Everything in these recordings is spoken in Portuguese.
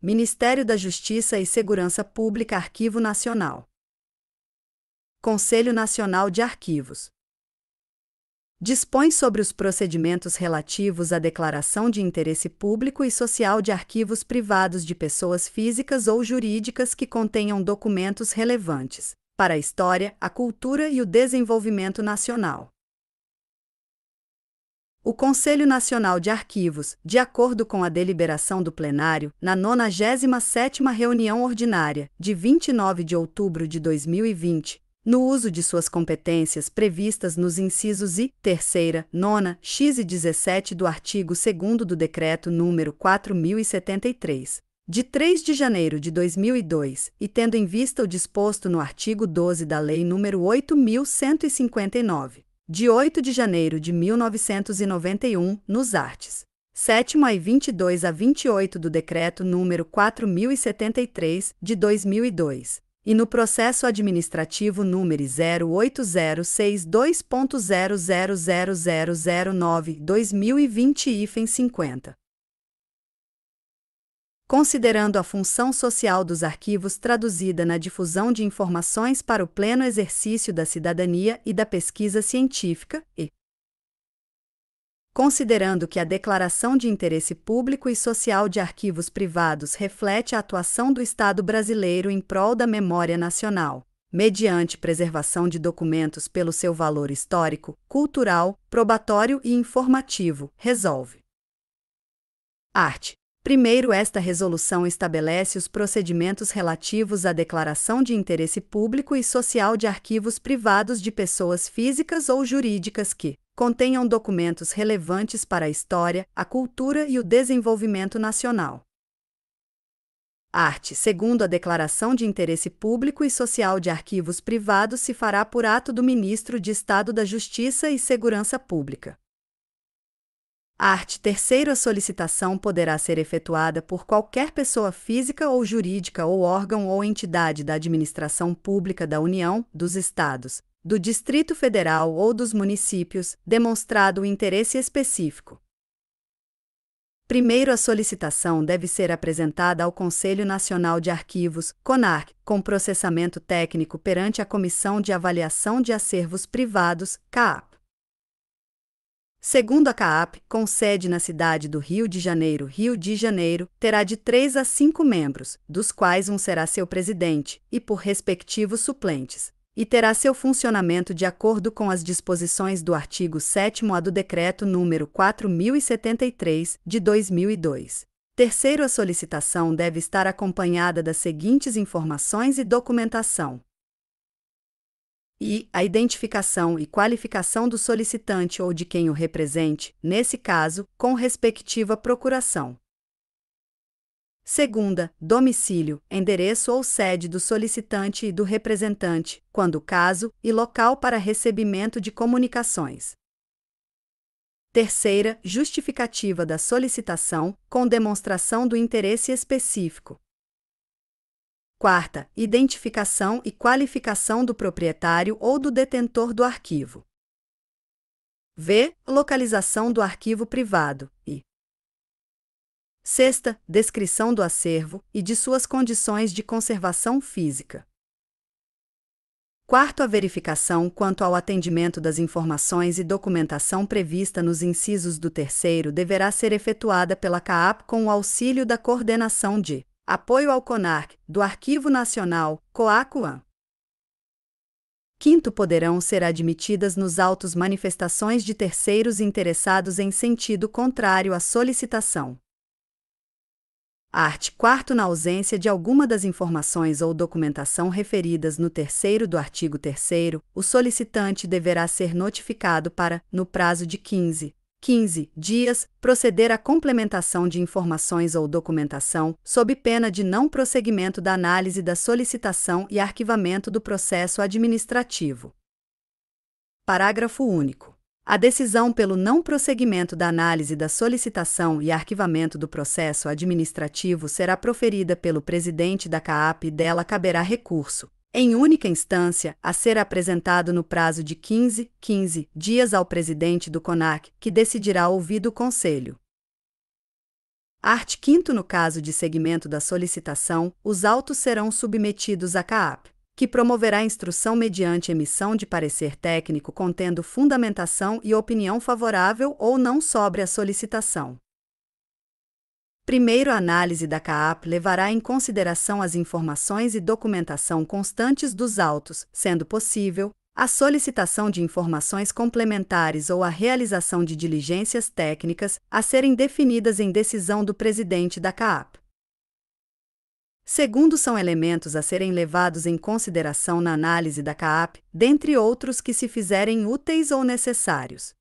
Ministério da Justiça e Segurança Pública Arquivo Nacional. Conselho Nacional de Arquivos. Dispõe sobre os procedimentos relativos à declaração de interesse público e social de arquivos privados de pessoas físicas ou jurídicas que contenham documentos relevantes para a história, a cultura e o desenvolvimento nacional. O Conselho Nacional de Arquivos, de acordo com a deliberação do plenário, na 97ª reunião ordinária, de 29 de outubro de 2020, no uso de suas competências previstas nos incisos I, terceira, nona, x e 17 do artigo 2 do Decreto nº 4073, de 3 de janeiro de 2002, e tendo em vista o disposto no artigo 12 da Lei nº 8159 de 8 de janeiro de 1991, nos artes. 7 e 22 a 28 do Decreto nº 4073, de 2002, e no processo administrativo número 0806200009 2020 50 considerando a função social dos arquivos traduzida na difusão de informações para o pleno exercício da cidadania e da pesquisa científica, e considerando que a declaração de interesse público e social de arquivos privados reflete a atuação do Estado brasileiro em prol da memória nacional mediante preservação de documentos pelo seu valor histórico, cultural, probatório e informativo, resolve. Arte. Primeiro, esta resolução estabelece os procedimentos relativos à declaração de interesse público e social de arquivos privados de pessoas físicas ou jurídicas que contenham documentos relevantes para a história, a cultura e o desenvolvimento nacional. Arte. Segundo a Declaração de Interesse Público e Social de Arquivos Privados, se fará por ato do Ministro de Estado da Justiça e Segurança Pública. Arte arte terceira solicitação poderá ser efetuada por qualquer pessoa física ou jurídica ou órgão ou entidade da administração pública da União, dos Estados, do Distrito Federal ou dos municípios, demonstrado o interesse específico. Primeiro, a solicitação deve ser apresentada ao Conselho Nacional de Arquivos, CONARC, com processamento técnico perante a Comissão de Avaliação de Acervos Privados, CAA. Segundo a CAAP, com sede na cidade do Rio de Janeiro, Rio de Janeiro, terá de três a cinco membros, dos quais um será seu presidente, e por respectivos suplentes, e terá seu funcionamento de acordo com as disposições do artigo 7 A do Decreto número 4073, de 2002. Terceiro, a solicitação deve estar acompanhada das seguintes informações e documentação: e a identificação e qualificação do solicitante ou de quem o represente, nesse caso, com respectiva procuração. Segunda, domicílio, endereço ou sede do solicitante e do representante, quando o caso, e local para recebimento de comunicações. Terceira, justificativa da solicitação, com demonstração do interesse específico, Quarta, identificação e qualificação do proprietário ou do detentor do arquivo. V. Localização do arquivo privado. E. Sexta, descrição do acervo e de suas condições de conservação física. Quarto, a verificação quanto ao atendimento das informações e documentação prevista nos incisos do terceiro deverá ser efetuada pela CAAP com o auxílio da coordenação de Apoio ao CONARC, do Arquivo Nacional, COACUAN. Quinto, poderão ser admitidas nos autos manifestações de terceiros interessados em sentido contrário à solicitação. Art. 4 Na ausência de alguma das informações ou documentação referidas no terceiro do artigo 3 o solicitante deverá ser notificado para, no prazo de 15 15 dias, proceder à complementação de informações ou documentação, sob pena de não prosseguimento da análise da solicitação e arquivamento do processo administrativo. Parágrafo único. A decisão pelo não prosseguimento da análise da solicitação e arquivamento do processo administrativo será proferida pelo presidente da CAAP e dela caberá recurso, em única instância, a ser apresentado no prazo de 15, 15 dias ao presidente do CONAC, que decidirá ouvido o Conselho. Art. 5 No caso de segmento da solicitação, os autos serão submetidos à CAAP, que promoverá instrução mediante emissão de parecer técnico contendo fundamentação e opinião favorável ou não sobre a solicitação. Primeiro, a análise da CAAP levará em consideração as informações e documentação constantes dos autos, sendo possível a solicitação de informações complementares ou a realização de diligências técnicas a serem definidas em decisão do presidente da CAAP. Segundo, são elementos a serem levados em consideração na análise da CAAP, dentre outros que se fizerem úteis ou necessários.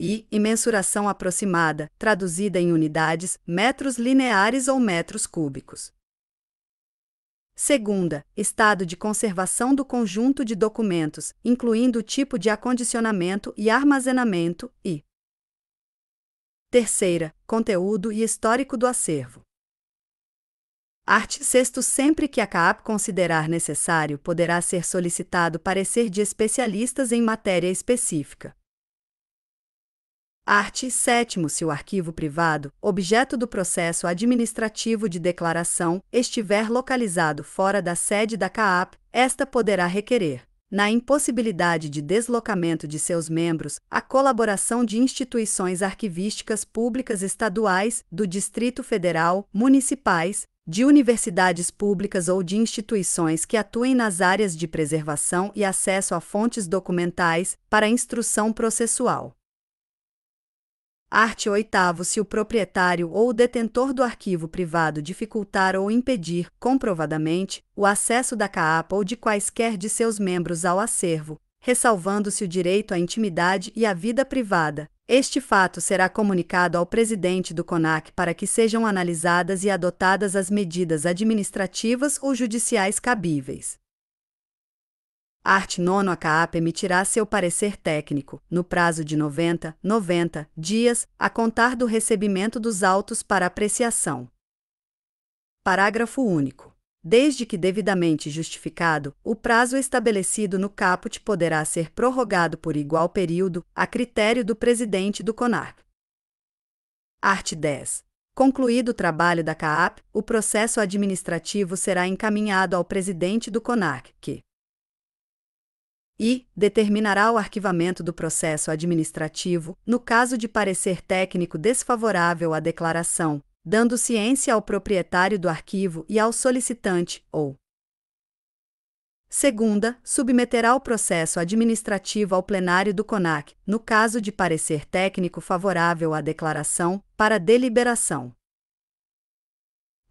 I e mensuração aproximada, traduzida em unidades, metros lineares ou metros cúbicos. Segunda, estado de conservação do conjunto de documentos, incluindo o tipo de acondicionamento e armazenamento, e terceira, conteúdo e histórico do acervo. Art. 6 Sempre que a CAAP considerar necessário, poderá ser solicitado parecer de especialistas em matéria específica. Art. 7. Se o arquivo privado, objeto do processo administrativo de declaração, estiver localizado fora da sede da CAAP, esta poderá requerer, na impossibilidade de deslocamento de seus membros, a colaboração de instituições arquivísticas públicas estaduais, do Distrito Federal, municipais, de universidades públicas ou de instituições que atuem nas áreas de preservação e acesso a fontes documentais para instrução processual. Art. 8. Se o proprietário ou o detentor do arquivo privado dificultar ou impedir, comprovadamente, o acesso da CAAPA ou de quaisquer de seus membros ao acervo, ressalvando-se o direito à intimidade e à vida privada, este fato será comunicado ao presidente do CONAC para que sejam analisadas e adotadas as medidas administrativas ou judiciais cabíveis. A 9. A CAAP emitirá seu parecer técnico, no prazo de 90, 90 dias, a contar do recebimento dos autos para apreciação. Parágrafo único. Desde que devidamente justificado, o prazo estabelecido no caput poderá ser prorrogado por igual período, a critério do presidente do CONARP. Art. 10. Concluído o trabalho da CAAP, o processo administrativo será encaminhado ao presidente do CONARC, que, e determinará o arquivamento do processo administrativo no caso de parecer técnico desfavorável à declaração, dando ciência ao proprietário do arquivo e ao solicitante, ou Segunda, submeterá o processo administrativo ao plenário do CONAC, no caso de parecer técnico favorável à declaração, para deliberação.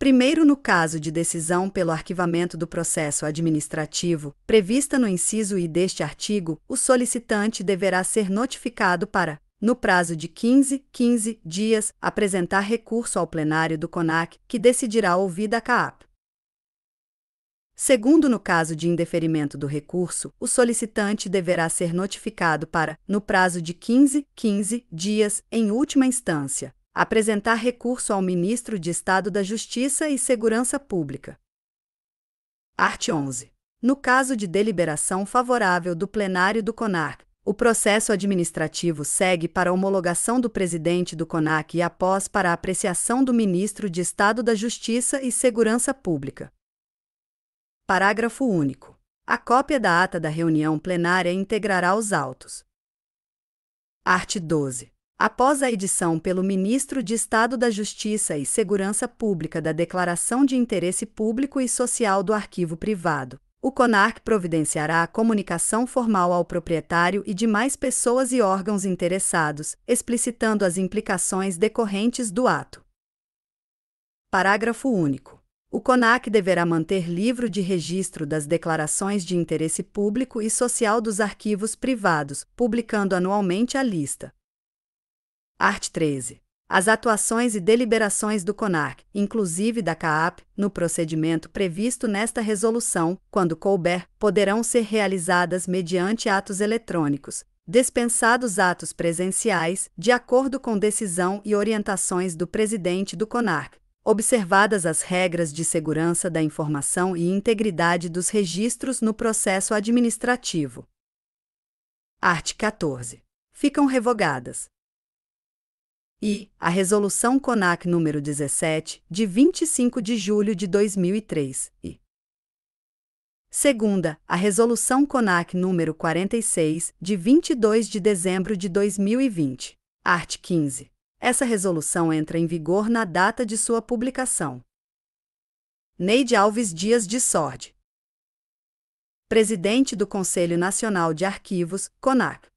Primeiro, no caso de decisão pelo arquivamento do processo administrativo, prevista no inciso I deste artigo, o solicitante deverá ser notificado para, no prazo de 15, 15 dias, apresentar recurso ao plenário do CONAC, que decidirá ouvida a CAAP. Segundo, no caso de indeferimento do recurso, o solicitante deverá ser notificado para, no prazo de 15, 15 dias, em última instância, apresentar recurso ao ministro de Estado da Justiça e Segurança Pública. Art. 11. No caso de deliberação favorável do plenário do CONAC, o processo administrativo segue para homologação do presidente do CONAC e após para apreciação do ministro de Estado da Justiça e Segurança Pública. Parágrafo único. A cópia da ata da reunião plenária integrará os autos. Art. 12 após a edição pelo ministro de Estado da Justiça e Segurança Pública da Declaração de Interesse Público e Social do Arquivo Privado. O CONARC providenciará a comunicação formal ao proprietário e demais pessoas e órgãos interessados, explicitando as implicações decorrentes do ato. Parágrafo único. O CONAC deverá manter livro de registro das declarações de interesse público e social dos arquivos privados, publicando anualmente a lista. Art. 13. As atuações e deliberações do CONARC, inclusive da CAAP, no procedimento previsto nesta resolução, quando couber, poderão ser realizadas mediante atos eletrônicos, dispensados atos presenciais, de acordo com decisão e orientações do presidente do CONARC, observadas as regras de segurança da informação e integridade dos registros no processo administrativo. Art. 14. Ficam revogadas e a Resolução CONAC número 17, de 25 de julho de 2003, e Segunda, a Resolução CONAC número 46, de 22 de dezembro de 2020. Art. 15. Essa resolução entra em vigor na data de sua publicação. Neide Alves Dias de Sordi. Presidente do Conselho Nacional de Arquivos, CONAC.